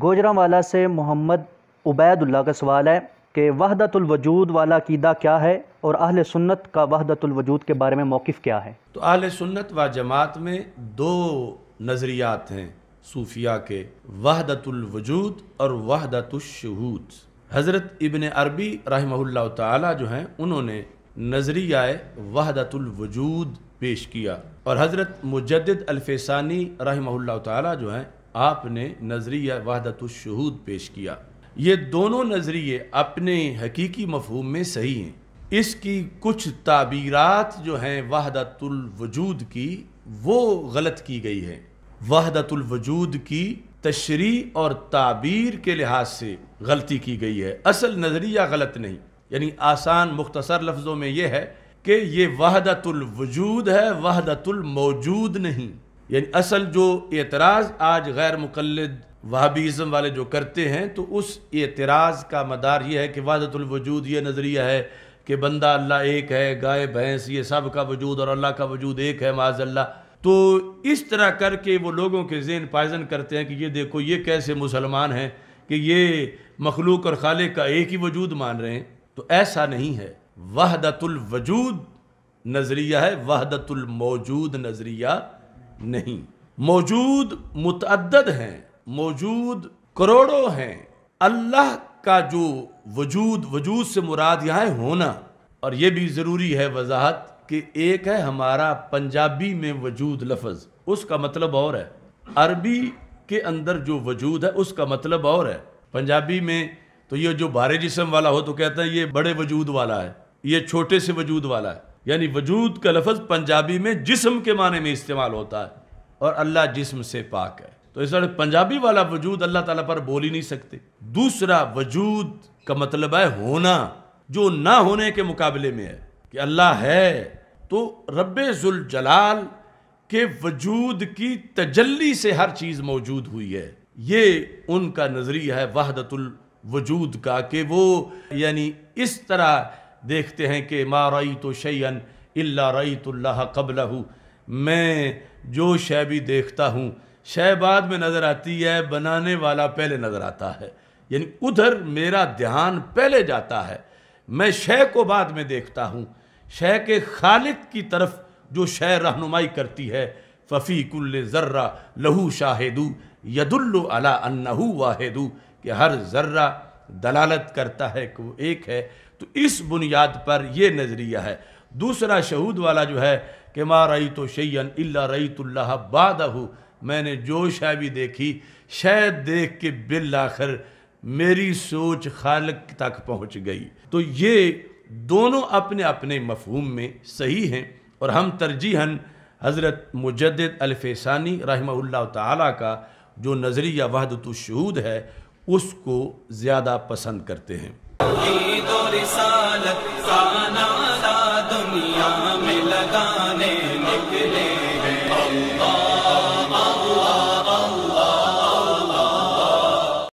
گوجرہ والا سے محمد عبید اللہ کا سوال ہے کہ وحدت الوجود والا قیدہ کیا ہے اور اہل سنت کا وحدت الوجود کے بارے میں موقف کیا ہے تو اہل سنت و جماعت میں دو نظریات ہیں صوفیہ کے وحدت الوجود اور وحدت الشہود حضرت ابن عربی رحمہ اللہ تعالی جو ہیں انہوں نے نظریہ وحدت الوجود پیش کیا اور حضرت مجدد الفیسانی رحمہ اللہ تعالی جو ہیں آپ نے نظریہ وحدت الشہود پیش کیا یہ دونوں نظریے اپنے حقیقی مفہوم میں صحیح ہیں اس کی کچھ تعبیرات جو ہیں وحدت الوجود کی وہ غلط کی گئی ہے وحدت الوجود کی تشریح اور تعبیر کے لحاظ سے غلطی کی گئی ہے اصل نظریہ غلط نہیں یعنی آسان مختصر لفظوں میں یہ ہے کہ یہ وحدت الوجود ہے وحدت الموجود نہیں یعنی اصل جو اعتراض آج غیر مقلد وہابیزم والے جو کرتے ہیں تو اس اعتراض کا مدار یہ ہے کہ وحدت الوجود یہ نظریہ ہے کہ بندہ اللہ ایک ہے گائے بھینس یہ سب کا وجود اور اللہ کا وجود ایک ہے معاذ اللہ تو اس طرح کر کے وہ لوگوں کے ذہن پائزن کرتے ہیں کہ یہ دیکھو یہ کیسے مسلمان ہیں کہ یہ مخلوق اور خالق کا ایک ہی وجود مان رہے ہیں تو ایسا نہیں ہے وحدت الوجود نظریہ ہے وحدت الموجود نظریہ نہیں موجود متعدد ہیں موجود کروڑوں ہیں اللہ کا جو وجود وجود سے مراد یہاں ہونا اور یہ بھی ضروری ہے وضاحت کہ ایک ہے ہمارا پنجابی میں وجود لفظ اس کا مطلب اور ہے عربی کے اندر جو وجود ہے اس کا مطلب اور ہے پنجابی میں تو یہ جو بھارے جسم والا ہو تو کہتا ہے یہ بڑے وجود والا ہے یہ چھوٹے سے وجود والا ہے یعنی وجود کا لفظ پنجابی میں جسم کے معنی میں استعمال ہوتا ہے اور اللہ جسم سے پاک ہے تو اس پنجابی والا وجود اللہ تعالیٰ پر بول ہی نہیں سکتے دوسرا وجود کا مطلب ہے ہونا جو نہ ہونے کے مقابلے میں ہے کہ اللہ ہے تو رب ذوالجلال کے وجود کی تجلی سے ہر چیز موجود ہوئی ہے یہ ان کا نظریہ ہے وحدت الوجود کا کہ وہ یعنی اس طرح دیکھتے ہیں کہ ما شیئن تو رئیت اللہ قبلہ قبل میں جو شے بھی دیکھتا ہوں شے بعد میں نظر آتی ہے بنانے والا پہلے نظر آتا ہے یعنی ادھر میرا دھیان پہلے جاتا ہے میں شے کو بعد میں دیکھتا ہوں شے کے خالد کی طرف جو شے رہنمائی کرتی ہے ففی کل ذرہ لہو شاہدو ید انہو واحدو کہ ہر ذرہ دلالت کرتا ہے کہ وہ ایک ہے تو اس بنیاد پر یہ نظریہ ہے دوسرا شہود والا جو ہے کہ ما رئیتو تو شیئن اللہ رئیت اللہ بعدہو میں نے جو بھی دیکھی شاید دیکھ کے بالاخر میری سوچ خالق تک پہنچ گئی تو یہ دونوں اپنے اپنے مفہوم میں صحیح ہیں اور ہم ترجیحاً حضرت مجدد الفیسانی رحمہ اللہ تعالیٰ کا جو نظریہ وحدت الشہود ہے اس کو زیادہ پسند کرتے ہیں سال سانا دنیا میں لگانے نکلے